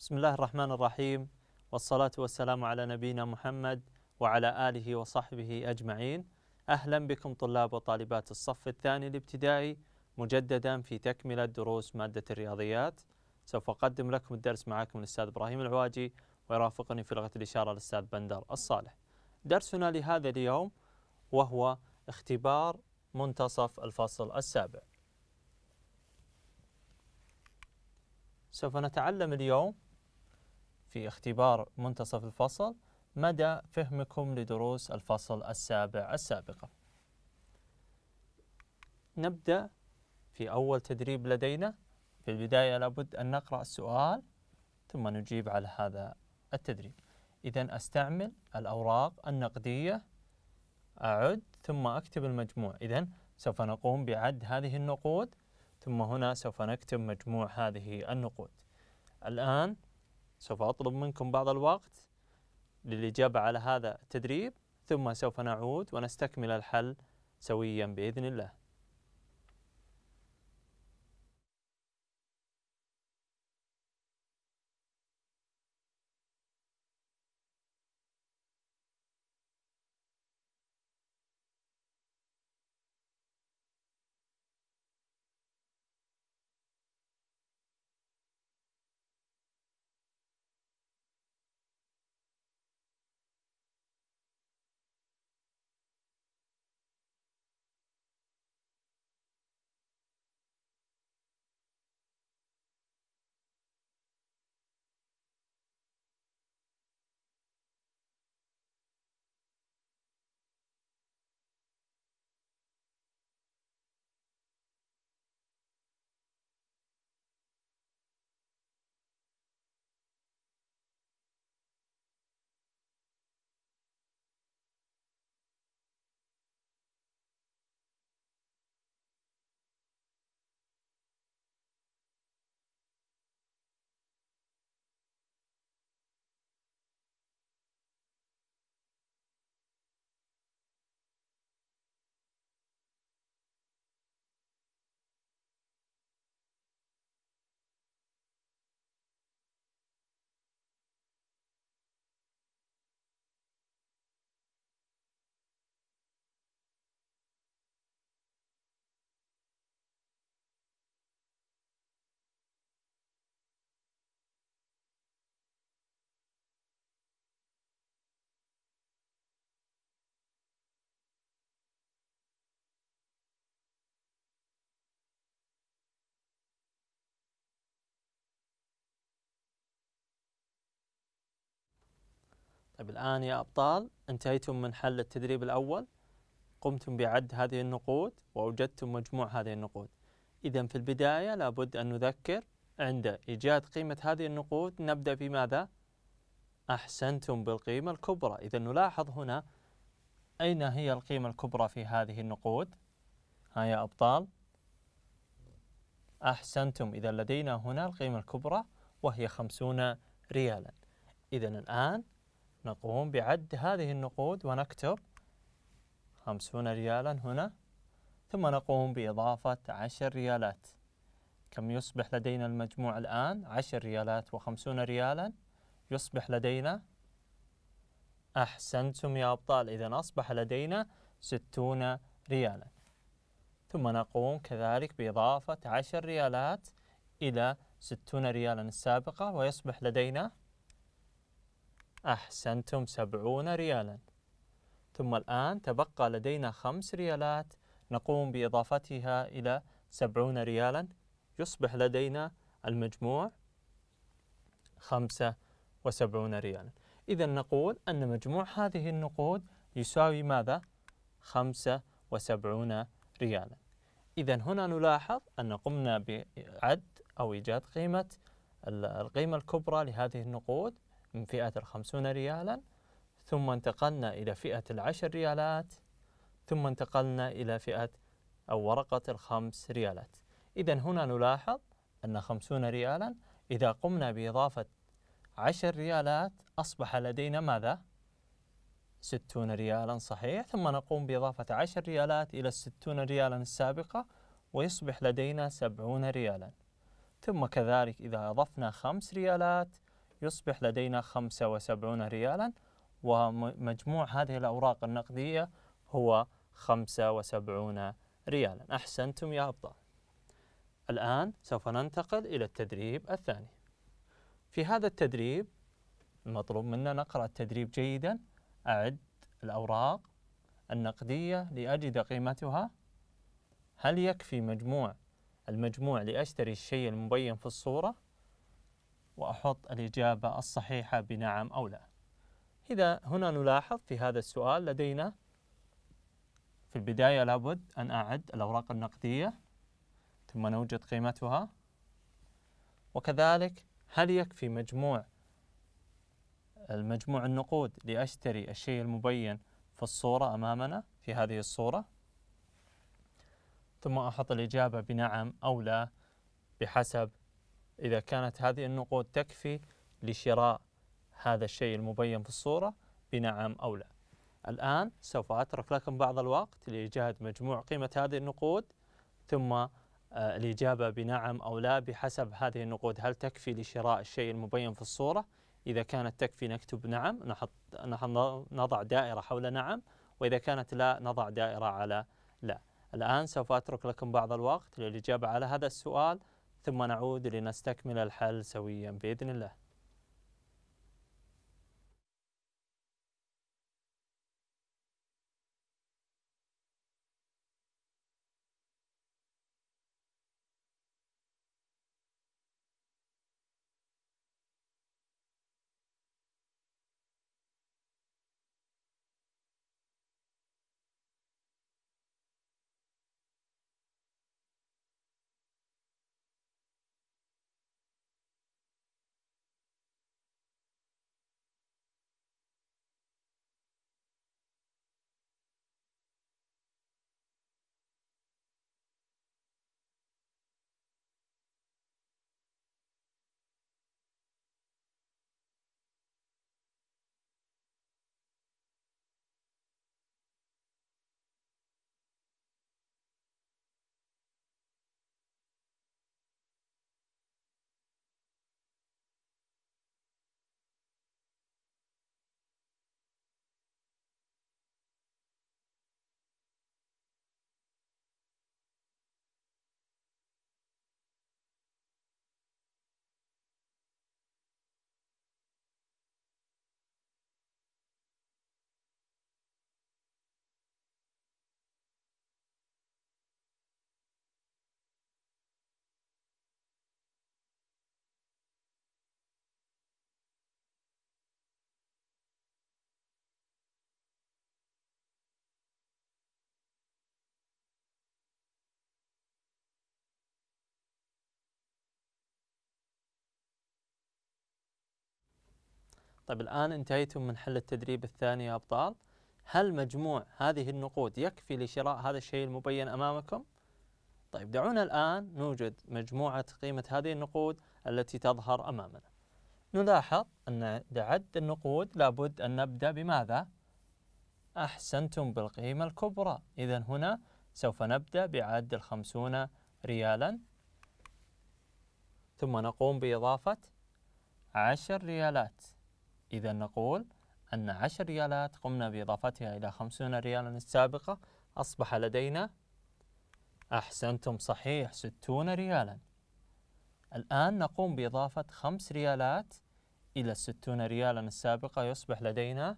بسم الله الرحمن الرحيم والصلاة والسلام على نبينا محمد وعلى آله وصحبه أجمعين أهلا بكم طلاب وطالبات الصف الثاني الابتدائي مجددا في تكملة دروس مادة الرياضيات سوف أقدم لكم الدرس معكم الأستاذ إبراهيم العواجي ويرافقني في لغة الإشارة الأستاذ بندر الصالح درسنا لهذا اليوم وهو اختبار منتصف الفصل السابع سوف نتعلم اليوم في اختبار منتصف الفصل مدى فهمكم لدروس الفصل السابع السابقة نبدأ في أول تدريب لدينا في البداية لابد أن نقرأ السؤال ثم نجيب على هذا التدريب إذا أستعمل الأوراق النقدية أعد ثم أكتب المجموع إذا سوف نقوم بعد هذه النقود ثم هنا سوف نكتب مجموع هذه النقود الآن سوف أطلب منكم بعض الوقت للإجابة على هذا التدريب ثم سوف نعود ونستكمل الحل سويا بإذن الله طيب الآن يا أبطال انتهيتم من حل التدريب الأول قمتم بعد هذه النقود وأوجدتم مجموع هذه النقود إذا في البداية لابد أن نذكر عند إيجاد قيمة هذه النقود نبدأ بماذا؟ أحسنتم بالقيمة الكبرى إذا نلاحظ هنا أين هي القيمة الكبرى في هذه النقود؟ ها يا أبطال أحسنتم إذا لدينا هنا القيمة الكبرى وهي خمسون ريالا إذا الآن نقوم بعد هذه النقود ونكتب خمسون ريالا هنا ثم نقوم بإضافة عشر ريالات كم يصبح لدينا المجموع الآن عشر ريالات وخمسون ريالا يصبح لدينا أحسنتم يا أبطال إذا أصبح لدينا ستون ريالا ثم نقوم كذلك بإضافة عشر ريالات إلى ستون ريالا السابقة ويصبح لدينا أحسنتم سبعون ريالا ثم الآن تبقى لدينا خمس ريالات نقوم بإضافتها إلى سبعون ريالا يصبح لدينا المجموع خمسة وسبعون ريالا إذا نقول أن مجموع هذه النقود يساوي ماذا؟ خمسة وسبعون ريالا إذا هنا نلاحظ أن قمنا بعد أو إيجاد قيمة القيمة الكبرى لهذه النقود من فئة الخمسون ريالا ثم انتقلنا إلى فئة العشر ريالات ثم انتقلنا إلى فئة أو ورقة الخمس ريالات إذا هنا نلاحظ أن خمسون ريالا إذا قمنا بإضافة عشر ريالات أصبح لدينا ماذا؟ ستون ريالا صحيح ثم نقوم بإضافة عشر ريالات إلى الستون ريالا السابقة ويصبح لدينا سبعون ريالا ثم كذلك إذا أضفنا خمس ريالات يصبح لدينا 75 ريالا ومجموع هذه الأوراق النقدية هو 75 ريالا أحسنتم يا أبطال الآن سوف ننتقل إلى التدريب الثاني في هذا التدريب المطلوب منا نقرأ التدريب جيدا أعد الأوراق النقدية لأجد قيمتها هل يكفي مجموع المجموع لأشتري الشيء المبين في الصورة وأحط الإجابة الصحيحة بنعم أو لا إذا هنا نلاحظ في هذا السؤال لدينا في البداية لابد أن أعد الأوراق النقدية ثم نوجد قيمتها وكذلك هل يكفي مجموع المجموع النقود لأشتري الشيء المبين في الصورة أمامنا في هذه الصورة ثم أحط الإجابة بنعم أو لا بحسب إذا كانت هذه النقود تكفي لشراء هذا الشيء المبين في الصورة بنعم أو لا الآن سوف أترك لكم بعض الوقت لإيجاد مجموع قيمة هذه النقود ثم آه، الإجابة بنعم أو لا بحسب هذه النقود هل تكفي لشراء الشيء المبين في الصورة إذا كانت تكفي نكتب نعم نحط نضع دائرة حول نعم وإذا كانت لا نضع دائرة على لا الآن سوف أترك لكم بعض الوقت للإجابة على هذا السؤال ثم نعود لنستكمل الحل سويا باذن الله طيب الآن انتهيتم من حل التدريب الثاني يا أبطال هل مجموع هذه النقود يكفي لشراء هذا الشيء المبين أمامكم؟ طيب دعونا الآن نوجد مجموعة قيمة هذه النقود التي تظهر أمامنا نلاحظ أن لعد النقود لابد أن نبدأ بماذا؟ أحسنتم بالقيمة الكبرى إذا هنا سوف نبدأ بعد الخمسون ريالا ثم نقوم بإضافة عشر ريالات إذا نقول أن 10 ريالات قمنا بإضافتها إلى 50 ريالا السابقة أصبح لدينا أحسنتم صحيح 60 ريالا الآن نقوم بإضافة 5 ريالات إلى 60 ريالا السابقة يصبح لدينا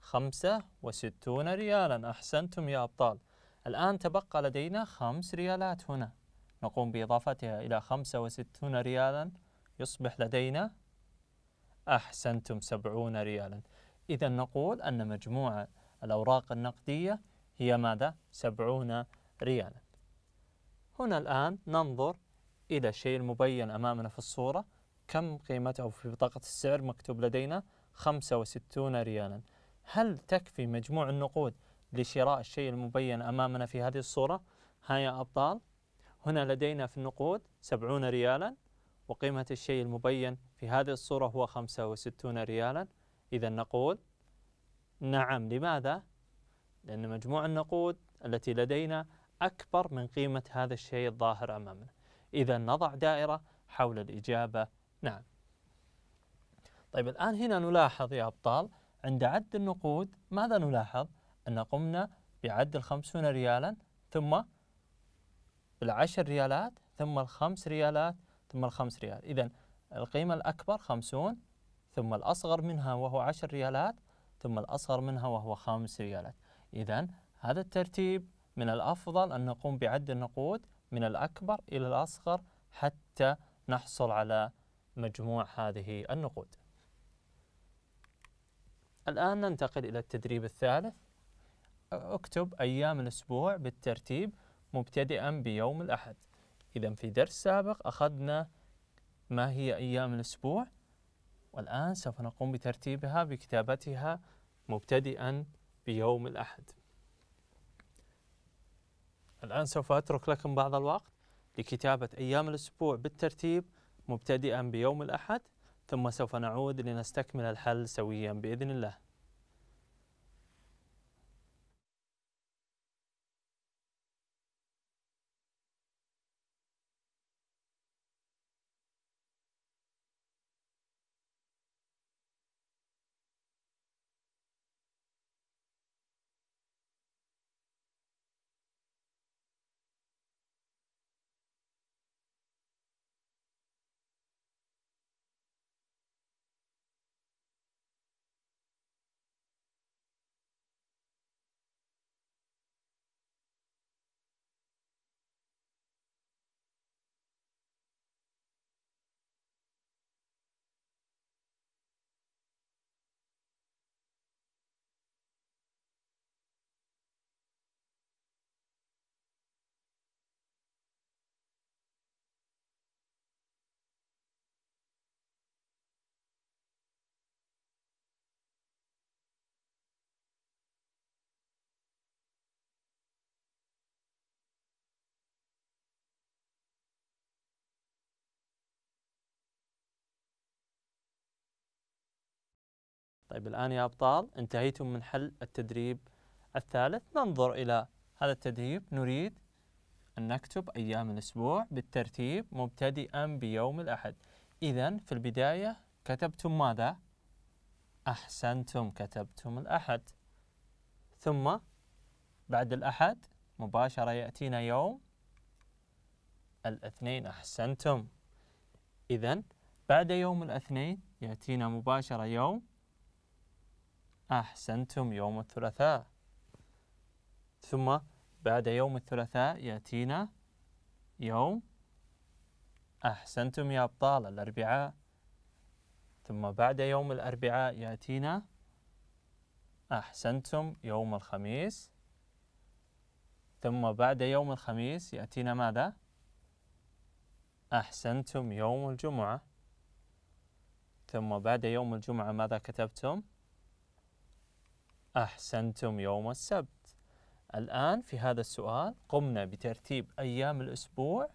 65 ريالا أحسنتم يا أبطال الآن تبقى لدينا 5 ريالات هنا نقوم بإضافتها إلى 65 ريالا يصبح لدينا أحسنتم سبعون ريالا إذا نقول أن مجموع الأوراق النقدية هي ماذا؟ سبعون ريالا هنا الآن ننظر إلى الشيء المبين أمامنا في الصورة كم قيمته في بطاقة السعر مكتوب لدينا 65 ريالا هل تكفي مجموع النقود لشراء الشيء المبين أمامنا في هذه الصورة؟ هيا أبطال هنا لدينا في النقود 70 ريالا وقيمة الشيء المبين في هذه الصورة هو 65 ريالا إذا نقول نعم لماذا؟ لأن مجموع النقود التي لدينا أكبر من قيمة هذا الشيء الظاهر أمامنا إذا نضع دائرة حول الإجابة نعم طيب الآن هنا نلاحظ يا أبطال عند عد النقود ماذا نلاحظ؟ أن قمنا بعد الخمسون ريالا ثم العشر ريالات ثم الخمس ريالات ثم الخمس ريال إذا القيمة الأكبر خمسون ثم الأصغر منها وهو عشر ريالات ثم الأصغر منها وهو خمس ريالات إذا هذا الترتيب من الأفضل أن نقوم بعد النقود من الأكبر إلى الأصغر حتى نحصل على مجموع هذه النقود الآن ننتقل إلى التدريب الثالث اكتب أيام الأسبوع بالترتيب مبتدئا بيوم الأحد إذا في درس سابق أخذنا ما هي أيام الأسبوع والآن سوف نقوم بترتيبها بكتابتها مبتدئا بيوم الأحد الآن سوف أترك لكم بعض الوقت لكتابة أيام الأسبوع بالترتيب مبتدئا بيوم الأحد ثم سوف نعود لنستكمل الحل سويا بإذن الله طيب الآن يا أبطال انتهيتم من حل التدريب الثالث ننظر إلى هذا التدريب نريد أن نكتب أيام الأسبوع بالترتيب مبتدئا بيوم الأحد إذا في البداية كتبتم ماذا؟ أحسنتم كتبتم الأحد ثم بعد الأحد مباشرة يأتينا يوم الاثنين أحسنتم إذا بعد يوم الاثنين يأتينا مباشرة يوم أحسنتم يوم الثلاثاء ثم بعد يوم الثلاثاء يأتينا يوم أحسنتم يا أبطال الأربعاء ثم بعد يوم الأربعاء يأتينا أحسنتم يوم الخميس ثم بعد يوم الخميس يأتينا ماذا؟ أحسنتم يوم الجمعة ثم بعد يوم الجمعة ماذا كتبتم؟ أحسنتم يوم السبت الآن في هذا السؤال قمنا بترتيب أيام الأسبوع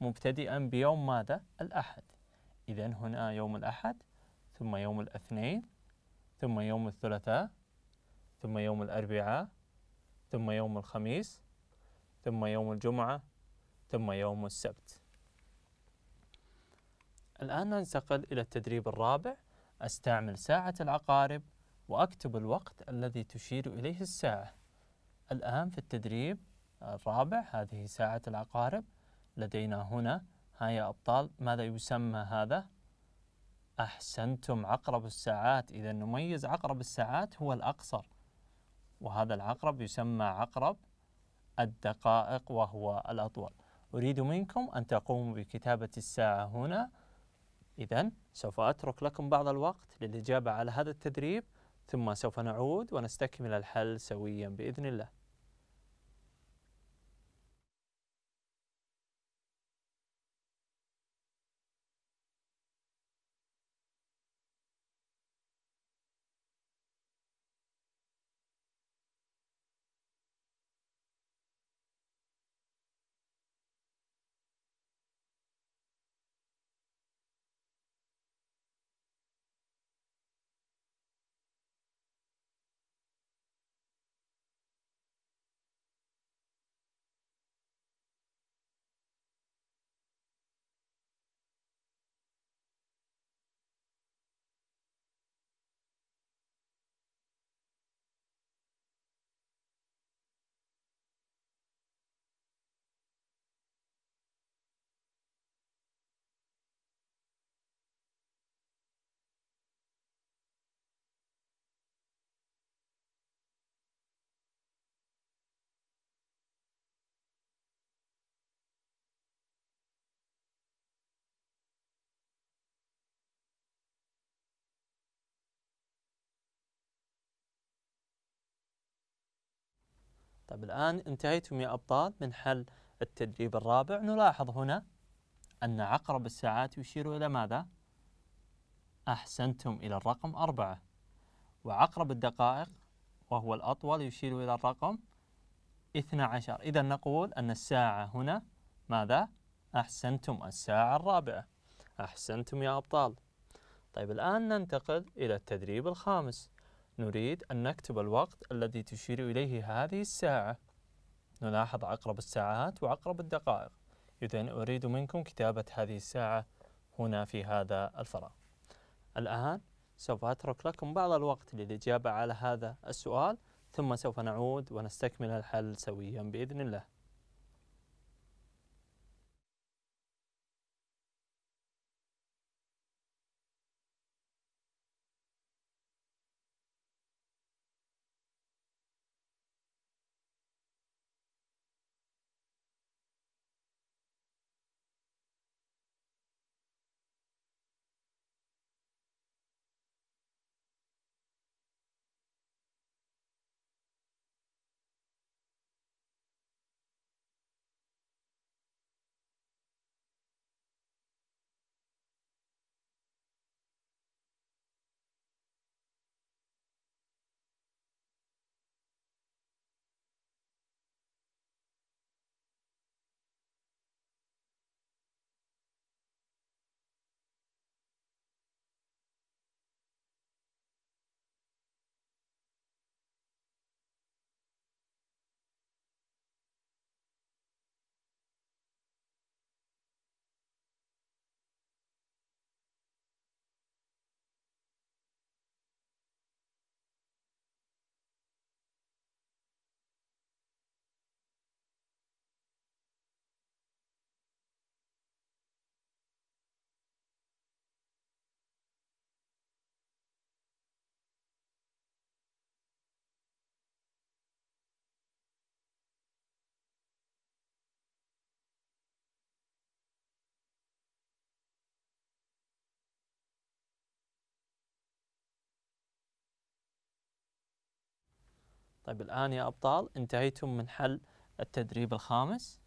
مبتدئا بيوم ماذا؟ الأحد إذا هنا يوم الأحد ثم يوم الاثنين ثم يوم الثلاثاء ثم يوم الأربعاء ثم يوم الخميس ثم يوم الجمعة ثم يوم السبت الآن ننتقل إلى التدريب الرابع استعمل ساعة العقارب وأكتب الوقت الذي تشير إليه الساعة الآن في التدريب الرابع هذه ساعة العقارب لدينا هنا ها يا أبطال ماذا يسمى هذا؟ أحسنتم عقرب الساعات إذا نميز عقرب الساعات هو الأقصر وهذا العقرب يسمى عقرب الدقائق وهو الأطول أريد منكم أن تقوموا بكتابة الساعة هنا إذا سوف أترك لكم بعض الوقت للإجابة على هذا التدريب ثم سوف نعود ونستكمل الحل سويا بإذن الله طيب الآن انتهيتم يا أبطال من حل التدريب الرابع نلاحظ هنا أن عقرب الساعات يشير إلى ماذا؟ أحسنتم إلى الرقم أربعة وعقرب الدقائق وهو الأطول يشير إلى الرقم 12 إذا نقول أن الساعة هنا ماذا؟ أحسنتم الساعة الرابعة أحسنتم يا أبطال طيب الآن ننتقل إلى التدريب الخامس نريد أن نكتب الوقت الذي تشير إليه هذه الساعة نلاحظ عقرب الساعات وعقرب الدقائق إذا أريد منكم كتابة هذه الساعة هنا في هذا الفراغ الآن سوف أترك لكم بعض الوقت للإجابة على هذا السؤال ثم سوف نعود ونستكمل الحل سويا بإذن الله طيب الآن يا أبطال انتهيتم من حل التدريب الخامس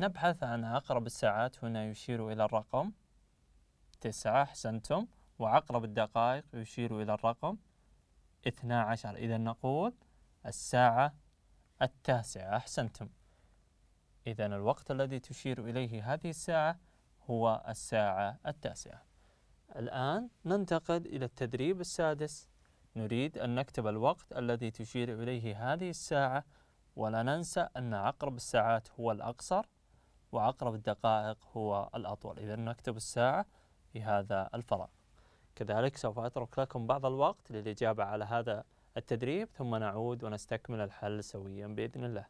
نبحث عن عقرب الساعات هنا يشير إلى الرقم تسعة أحسنتم وعقرب الدقائق يشير إلى الرقم اثنا عشر إذا نقول الساعة التاسعة أحسنتم إذا الوقت الذي تشير إليه هذه الساعة هو الساعة التاسعة الآن ننتقل إلى التدريب السادس نريد أن نكتب الوقت الذي تشير إليه هذه الساعة ولا ننسى أن عقرب الساعات هو الأقصر وعقرب الدقائق هو الأطول إذا نكتب الساعة في هذا الفراغ كذلك سوف أترك لكم بعض الوقت للإجابة على هذا التدريب ثم نعود ونستكمل الحل سويا بإذن الله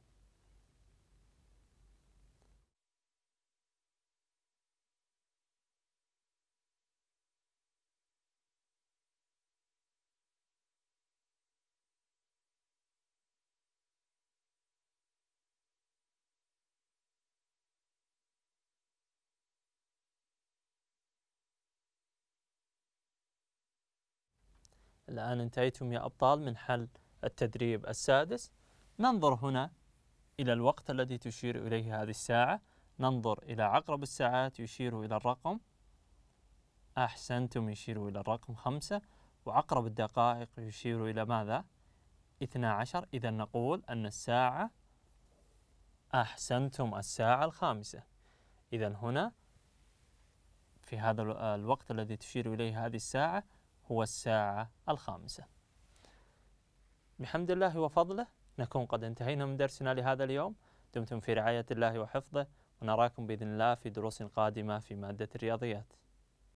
الآن انتهيتم يا أبطال من حل التدريب السادس ننظر هنا إلى الوقت الذي تشير إليه هذه الساعة ننظر إلى عقرب الساعات يشير إلى الرقم أحسنتم يشير إلى الرقم خمسة وعقرب الدقائق يشير إلى ماذا؟ 12 إذا نقول أن الساعة أحسنتم الساعة الخامسة إذا هنا في هذا الوقت الذي تشير إليه هذه الساعة هو الساعة الخامسة بحمد الله وفضله نكون قد انتهينا من درسنا لهذا اليوم دمتم في رعاية الله وحفظه ونراكم بإذن الله في دروس قادمة في مادة الرياضيات